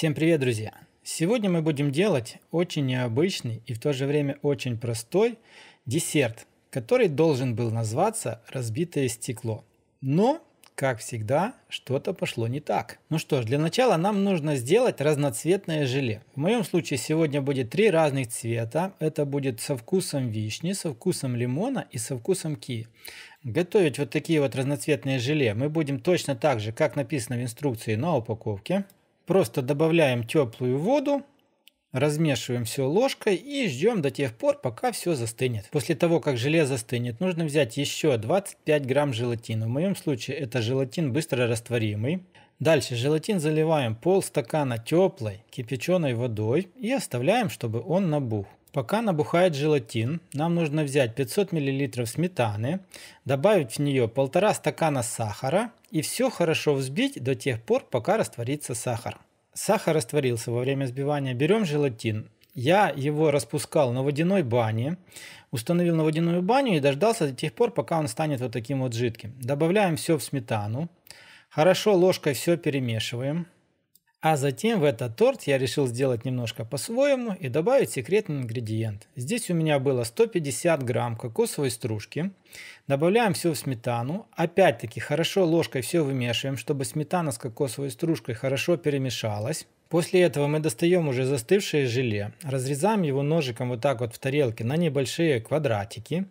Всем привет, друзья! Сегодня мы будем делать очень необычный и в то же время очень простой десерт, который должен был назваться «Разбитое стекло». Но, как всегда, что-то пошло не так. Ну что ж, для начала нам нужно сделать разноцветное желе. В моем случае сегодня будет три разных цвета. Это будет со вкусом вишни, со вкусом лимона и со вкусом киви. Готовить вот такие вот разноцветные желе мы будем точно так же, как написано в инструкции на упаковке. Просто добавляем теплую воду, размешиваем все ложкой и ждем до тех пор, пока все застынет. После того, как желе застынет, нужно взять еще 25 грамм желатина. В моем случае это желатин быстро растворимый. Дальше желатин заливаем пол стакана теплой кипяченой водой и оставляем, чтобы он набух. Пока набухает желатин, нам нужно взять 500 мл сметаны, добавить в нее полтора стакана сахара и все хорошо взбить до тех пор, пока растворится сахар. Сахар растворился во время взбивания. Берем желатин. Я его распускал на водяной бане, установил на водяную баню и дождался до тех пор, пока он станет вот таким вот жидким. Добавляем все в сметану. Хорошо ложкой все перемешиваем. А затем в этот торт я решил сделать немножко по-своему и добавить секретный ингредиент. Здесь у меня было 150 грамм кокосовой стружки. Добавляем все в сметану. Опять-таки хорошо ложкой все вымешиваем, чтобы сметана с кокосовой стружкой хорошо перемешалась. После этого мы достаем уже застывшее желе, разрезаем его ножиком вот так вот в тарелке на небольшие квадратики.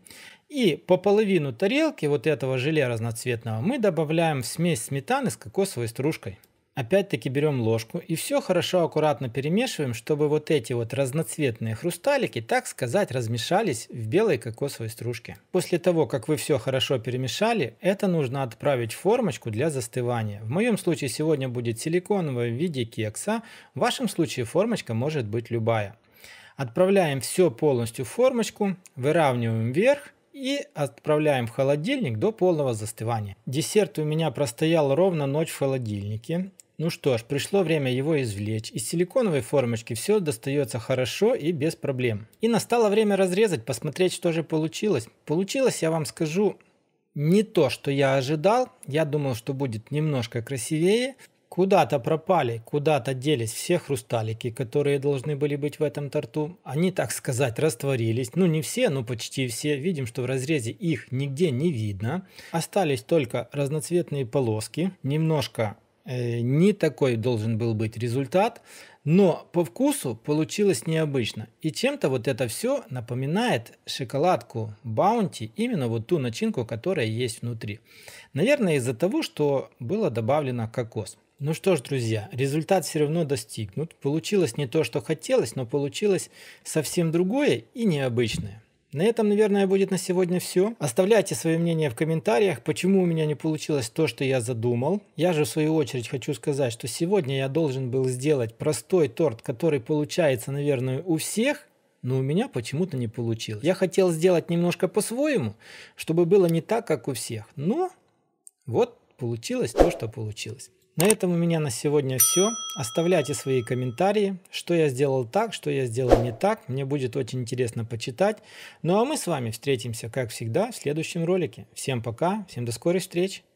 И по половину тарелки вот этого желе разноцветного мы добавляем в смесь сметаны с кокосовой стружкой. Опять-таки берем ложку и все хорошо аккуратно перемешиваем, чтобы вот эти вот разноцветные хрусталики, так сказать, размешались в белой кокосовой стружке. После того, как вы все хорошо перемешали, это нужно отправить в формочку для застывания. В моем случае сегодня будет силиконовая в виде кекса, в вашем случае формочка может быть любая. Отправляем все полностью в формочку, выравниваем вверх и отправляем в холодильник до полного застывания. Десерт у меня простоял ровно ночь в холодильнике. Ну что ж, пришло время его извлечь. Из силиконовой формочки все достается хорошо и без проблем. И настало время разрезать, посмотреть, что же получилось. Получилось, я вам скажу, не то, что я ожидал. Я думал, что будет немножко красивее. Куда-то пропали, куда-то делись все хрусталики, которые должны были быть в этом торту. Они, так сказать, растворились. Ну, не все, но почти все. Видим, что в разрезе их нигде не видно. Остались только разноцветные полоски, немножко Э, не такой должен был быть результат, но по вкусу получилось необычно. И чем-то вот это все напоминает шоколадку Баунти, именно вот ту начинку, которая есть внутри. Наверное, из-за того, что было добавлено кокос. Ну что ж, друзья, результат все равно достигнут. Получилось не то, что хотелось, но получилось совсем другое и необычное. На этом, наверное, будет на сегодня все. Оставляйте свои мнения в комментариях, почему у меня не получилось то, что я задумал. Я же, в свою очередь, хочу сказать, что сегодня я должен был сделать простой торт, который получается, наверное, у всех, но у меня почему-то не получилось. Я хотел сделать немножко по-своему, чтобы было не так, как у всех. Но вот получилось то, что получилось. На этом у меня на сегодня все. Оставляйте свои комментарии, что я сделал так, что я сделал не так. Мне будет очень интересно почитать. Ну а мы с вами встретимся, как всегда, в следующем ролике. Всем пока, всем до скорой встречи.